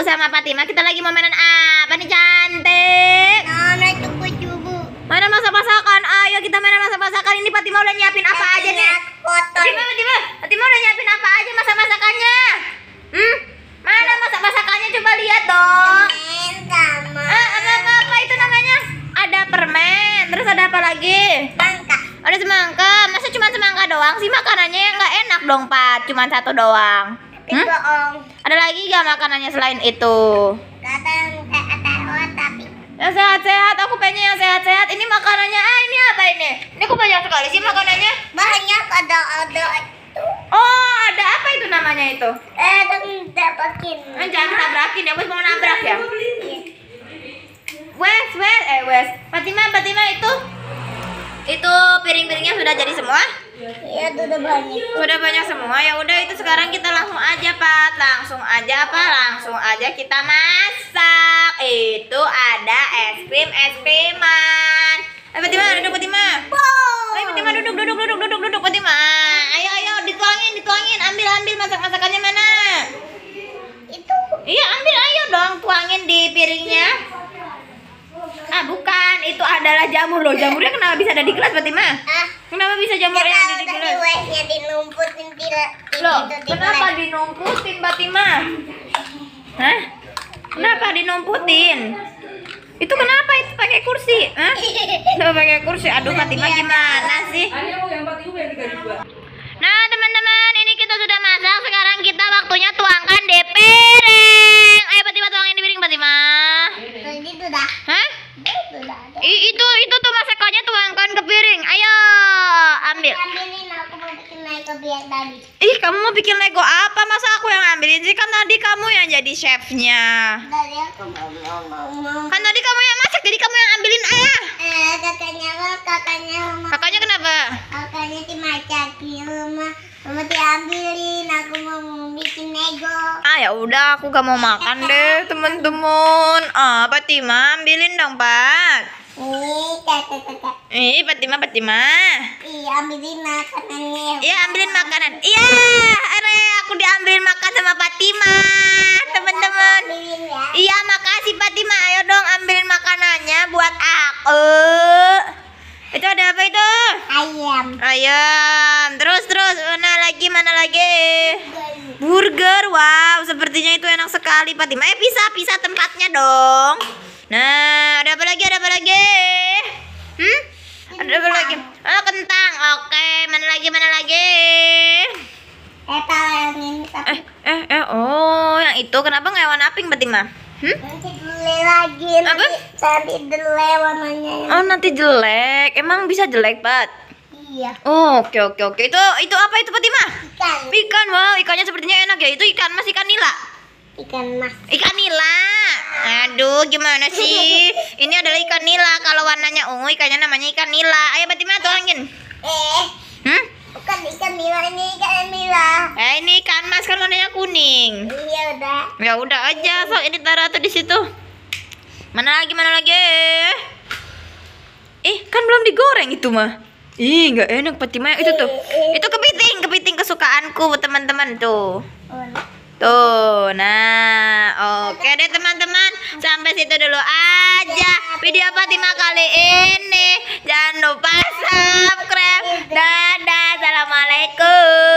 sama Fatima kita lagi mau mainan apa nih cantik? Mana cubu-cubu. Mana masak-masakan? Ayo kita mainan masak-masakan. Ini Fatima udah nyiapin apa aja nih? Potong. Fatima, Fatima, Fatima udah nyiapin apa aja masak-masakannya? Hmm? Mana masak-masakannya coba lihat dong. Permen sama. Ah, apa, itu namanya? Ada permen. Terus ada apa lagi? Semangka. Ada semangka. Masa cuma semangka doang sih makanannya nggak enak dong, Pak Cuma satu doang. Hmm? Ada lagi gak makanannya selain itu? Yang sehat-sehat, aku pengen yang sehat-sehat. Ini makanannya, ah ini apa ini? Ini kok banyak sekali sih makanannya? Banyak ada ada itu. Oh, ada apa itu namanya itu? Eh, tabrakin. Eh, jangan tabrakin ya, bos mau nabrak ya. Wes, wes, eh wes. Fatima, Fatima itu itu piring-piringnya sudah jadi semua? Iya, udah banyak udah banyak semua ya udah itu sekarang kita langsung aja pak langsung aja apa langsung aja kita masak itu ada es krim es kriman eh Fatima duduk Fatima ayo Fatima duduk duduk duduk duduk duduk Fatima ayo ayo dituangin dituangin ambil ambil masak masakannya mana itu iya ambil ayo dong tuangin di piringnya ah bukan itu adalah jamur loh jamurnya kenapa bisa ada di kelas Fatima ah Kenapa bisa jamurnya ada di gelas? Karena dinumputin di, di Loh, di kenapa dinumputin Fatima? Hah? Kenapa dinumputin? Itu kenapa itu pakai kursi? Hah? Loh, pakai kursi. Aduh Fatima iya, gimana sih? Ayo yang mau yang 42 yang 32. tadi. Ih, kamu mau bikin Lego apa? Masa aku yang ambilin sih? Kan tadi kamu yang jadi chefnya. Ya. Kan tadi kamu yang masak, jadi kamu yang ambilin ayah. Eh, kakaknya Kakaknya mama. Kakaknya kenapa? Kakaknya dimasak di rumah. Mama diambilin, aku mau bikin Lego. Ah ya udah, aku gak mau makan deh, teman-teman. Ah, Pak Tima ambilin dong, Pak. Ih, Fatima, Fatima. Iya, ambilin makanannya. Iya, ambilin makanan. Iya, Are, aku diambilin makan sama Fatima, iya, teman-teman. Ya. Iya, makasih Fatima. Ayo dong ambilin makanannya buat aku. Itu ada apa itu? Ayam. Ayam. Terus terus mana lagi? Mana lagi? Burger. Wow, sepertinya itu enak sekali Fatima. Eh, pisah-pisah tempatnya dong. Nah, itu kenapa nggak warna pink berarti mah hmm? nanti jelek lagi apa nanti jelek warnanya oh nanti jelek emang bisa jelek bat iya oh oke okay, oke okay, oke okay. itu itu apa itu Fatima ikan ikan wow ikannya sepertinya enak ya itu ikan mas ikan nila ikan mas ikan nila aduh gimana sih ini adalah ikan nila kalau warnanya ungu ikannya namanya ikan nila ayo Fatima tuangin eh hmm? bukan ikan nila ini ikan nila guys kan warnanya kuning. Iya udah. Ya udah aja, So, ini taruh tuh di situ. Mana lagi, mana lagi? Eh, kan belum digoreng itu mah. Ih, nggak enak peti maya itu tuh. Eh, eh. Itu kepiting, kepiting kesukaanku teman-teman tuh. Oh, iya. Tuh, nah, oke deh teman-teman, sampai situ dulu aja video Fatima kali ini. Jangan lupa subscribe. Dadah, assalamualaikum.